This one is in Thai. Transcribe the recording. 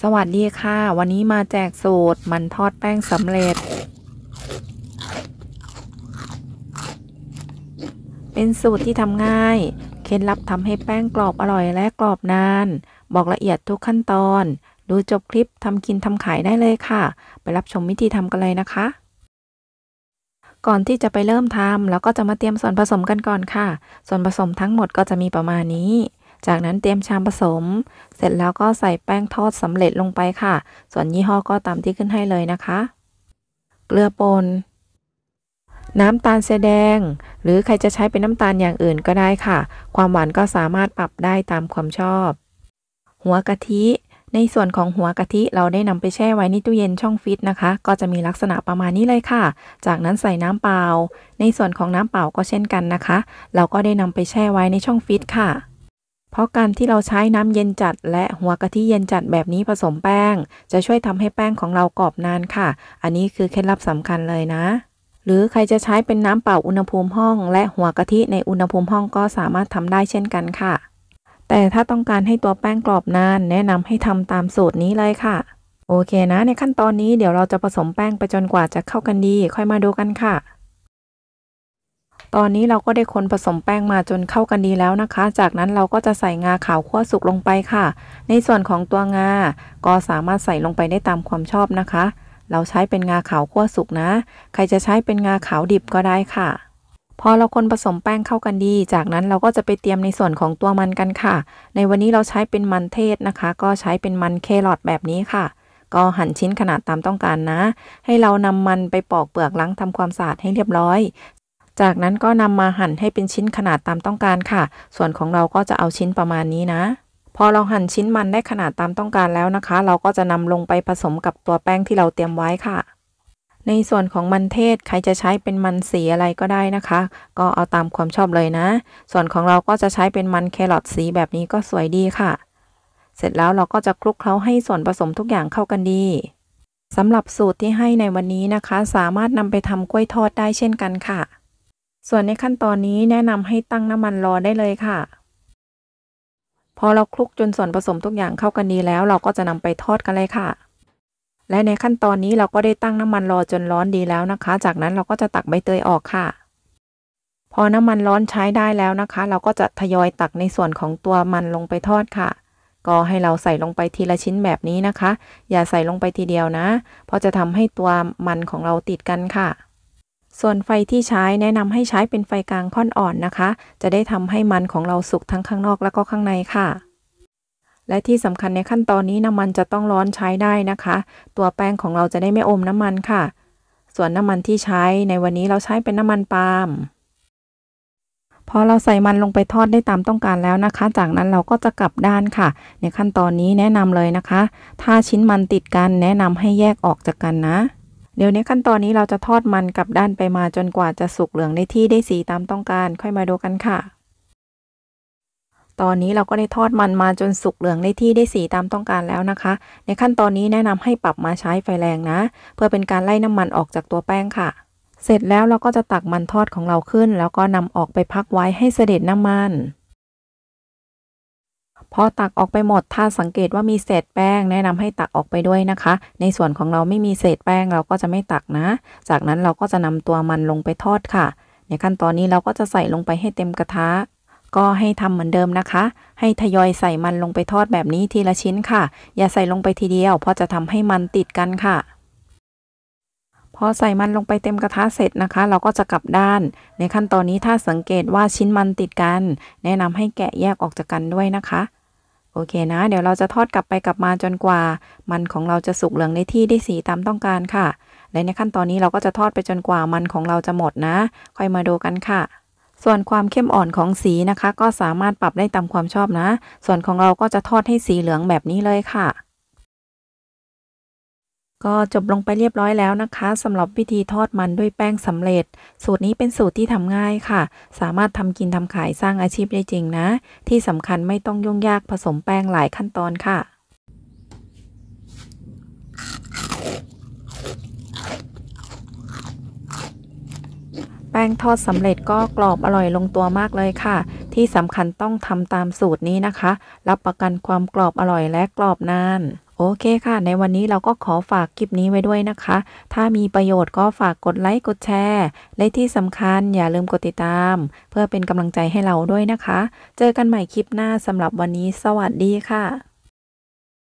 สวัสดีค่ะวันนี้มาแจกสูตรมันทอดแป้งสำเร็จ เป็นสูตรที่ทำง่าย เคล็ดลับทำให้แป้งกรอบอร่อยและกรอบนานบอกละเอียดทุกขั้นตอนดูจบคลิปทำกินทำขายได้เลยค่ะ ไปรับชมวิธีทำกันเลยนะคะ ก่อนที่จะไปเริ่มทำเราก็จะมาเตรียมส่วนผสมกันก่อนค่ะ ส่วนผสมทั้งหมดก็จะมีประมาณนี้จากนั้นเตรียมชามผสม เสร็จแล้วก็ใส่แป้งทอดสำเร็จลงไปค่ะ ส่วนยี่ห้อก็ตามที่ขึ้นให้เลยนะคะ เกลือป่น น้ำตาลเสแดง หรือใครจะใช้เป็นน้ำตาลอย่างอื่นก็ได้ค่ะ ความหวานก็สามารถปรับได้ตามความชอบ หัวกะทิ ในส่วนของหัวกะทิเราได้นำไปแช่ไว้ในตู้เย็นช่องฟิตนะคะ ก็จะมีลักษณะประมาณนี้เลยค่ะ จากนั้นใส่น้ำเปล่า ในส่วนของน้ำเปล่าก็เช่นกันนะคะ เราก็ได้นำไปแช่ไว้ในช่องฟิตค่ะเพราะการที่เราใช้น้ำเย็นจัดและหัวกะทิเย็นจัดแบบนี้ผสมแป้ง จะช่วยทำให้แป้งของเรากรอบนานค่ะ อันนี้คือเคล็ดลับสำคัญเลยนะ หรือใครจะใช้เป็นน้ำเปล่าอุณหภูมิห้อง และหัวกะทิในอุณหภูมิห้องก็สามารถทำได้เช่นกันค่ะ แต่ถ้าต้องการให้ตัวแป้งกรอบนาน แนะนำให้ทำตามสูตรนี้เลยค่ะ โอเคนะ ในขั้นตอนนี้เดี๋ยวเราจะผสมแป้งไปจนกว่าจะเข้ากันดี ค่อยมาดูกันค่ะตอนนี้เราก็ได้คนผสมแป้งมาจนเข้ากันดีแล้วนะคะ จากนั้นเราก็จะใส่งาขาวคั่วสุกลงไปค่ะ ในส่วนของตัวงา ก็สามารถใส่ลงไปได้ตามความชอบนะคะ เราใช้เป็นงาขาวคั่วสุกนะ ใครจะใช้เป็นงาขาวดิบก็ได้ค่ะ พอเราคนผสมแป้งเข้ากันดี จากนั้นเราก็จะไปเตรียมในส่วนของตัวมันกันค่ะ ในวันนี้เราใช้เป็นมันเทศนะคะ ก็ใช้เป็นมันเครอทแบบนี้ค่ะ ก็หั่นชิ้นขนาดตามต้องการนะ ให้เรานำมันไปปอกเปลือกล้างทำความสะอาดให้เรียบร้อยจากนั้นก็นำมาหั่นให้เป็นชิ้นขนาดตามต้องการค่ะ ส่วนของเราก็จะเอาชิ้นประมาณนี้นะ พอเราหั่นชิ้นมันได้ขนาดตามต้องการแล้วนะคะ เราก็จะนำลงไปผสมกับตัวแป้งที่เราเตรียมไว้ค่ะ ในส่วนของมันเทศใครจะใช้เป็นมันสีอะไรก็ได้นะคะ ก็เอาตามความชอบเลยนะ ส่วนของเราก็จะใช้เป็นมันแครอทสีแบบนี้ก็สวยดีค่ะ เสร็จแล้วเราก็จะคลุกเคล้าให้ส่วนผสมทุกอย่างเข้ากันดีสำหรับสูตรที่ให้ในวันนี้นะคะ สามารถนำไปทำกล้วยทอดได้เช่นกันค่ะส่วนในขั้นตอนนี้แนะนำให้ตั้งน้ำมันรอได้เลยค่ะ พอเราคลุกจนส่วนผสมทุกอย่างเข้ากันดีแล้ว เราก็จะนำไปทอดกันเลยค่ะ และในขั้นตอนนี้เราก็ได้ตั้งน้ำมันรอจนร้อนดีแล้วนะคะ จากนั้นเราก็จะตักใบเตยออกค่ะ พอน้ำมันร้อนใช้ได้แล้วนะคะ เราก็จะทยอยตักในส่วนของตัวมันลงไปทอดค่ะ ก็ให้เราใส่ลงไปทีละชิ้นแบบนี้นะคะ อย่าใส่ลงไปทีเดียวนะ เพราะจะทำให้ตัวมันของเราติดกันค่ะส่วนไฟที่ใช้แนะนำให้ใช้เป็นไฟกลางค่อนอ่อนนะคะ จะได้ทำให้มันของเราสุกทั้งข้างนอกและก็ข้างในค่ะ และที่สำคัญในขั้นตอนนี้น้ำมันจะต้องร้อนใช้ได้นะคะ ตัวแป้งของเราจะได้ไม่อมน้ำมันค่ะ ส่วนน้ำมันที่ใช้ในวันนี้เราใช้เป็นน้ำมันปาล์ม พอเราใส่มันลงไปทอดได้ตามต้องการแล้วนะคะ จากนั้นเราก็จะกลับด้านค่ะ ในขั้นตอนนี้แนะนำเลยนะคะ ถ้าชิ้นมันติดกันแนะนำให้แยกออกจากกันนะเดี๋ยวนี้ขั้นตอนนี้เราจะทอดมันกลับด้านไปมาจนกว่าจะสุกเหลืองได้ที่ได้สีตามต้องการ ค่อยมาดูกันค่ะ ตอนนี้เราก็ได้ทอดมันมาจนสุกเหลืองได้ที่ได้สีตามต้องการแล้วนะคะ ในขั้นตอนนี้แนะนำให้ปรับมาใช้ไฟแรงนะ เพื่อเป็นการไล่น้ำมันออกจากตัวแป้งค่ะ เสร็จแล้วเราก็จะตักมันทอดของเราขึ้น แล้วก็นำออกไปพักไว้ให้เสด็จน้ำมันพอตักออกไปหมดถ้าสังเกตว่ามีเศษแป้ง แนะนำให้ตักออกไปด้วยนะคะ ในส่วนของเราไม่มีเศษแป้งเราก็จะไม่ตักนะ จากนั้นเราก็จะนำตัวมันลงไปทอดค่ะในขั้นตอนนี้เราก็จะใส่ลงไปให้เต็มกระทะก็ให้ทำเหมือนเดิมนะคะ ให้ทยอยใส่มันลงไปทอดแบบนี้ทีละชิ้นค่ะ อย่าใส่ลงไปทีเดียว เพราะจะทำให้มันติดกันค่ะพอใส่มันลงไปเต็มกระทะเสร็จนะคะ เราก็จะกลับด้าน ในขั้นตอนนี้ถ้าสังเกตว่าชิ้นมันติดกัน แนะนำให้แกะแยกออกจากกันด้วยนะคะ โอเคนะ เดี๋ยวเราจะทอดกลับไปกลับมาจนกว่า มันของเราจะสุกเหลืองในที่ได้สีตามต้องการค่ะและในขั้นตอนนี้เราก็จะทอดไปจนกว่ามันของเราจะหมดนะ ค่อยมาดูกันค่ะ ส่วนความเข้มอ่อนของสีนะคะ ก็สามารถปรับได้ตามความชอบนะ ส่วนของเราก็จะทอดให้สีเหลืองแบบนี้เลยค่ะก็ จบลงไปเรียบร้อยแล้วนะคะสำหรับวิธีทอดมันด้วยแป้งสำเร็จ สูตรนี้เป็นสูตรที่ทำง่ายค่ะ สามารถทำกินทำขายสร้างอาชีพได้จริงนะ ที่สำคัญไม่ต้องยุ่งยากผสมแป้ง หลายขั้นตอนค่ะ แป้งทอดสำเร็จก็กรอบอร่อยลงตัวมากเลยค่ะ ที่สำคัญต้องทำตามสูตรนี้นะคะ รับประกันความกรอบอร่อยและกรอบนานโอเคค่ะ ในวันนี้เราก็ขอฝากคลิปนี้ไว้ด้วยนะคะ ถ้ามีประโยชน์ก็ฝากกดไลค์ กดแชร์ และที่สำคัญอย่าลืมกดติดตาม เพื่อเป็นกำลังใจให้เราด้วยนะคะ เจอกันใหม่คลิปหน้าสำหรับวันนี้สวัสดีค่ะ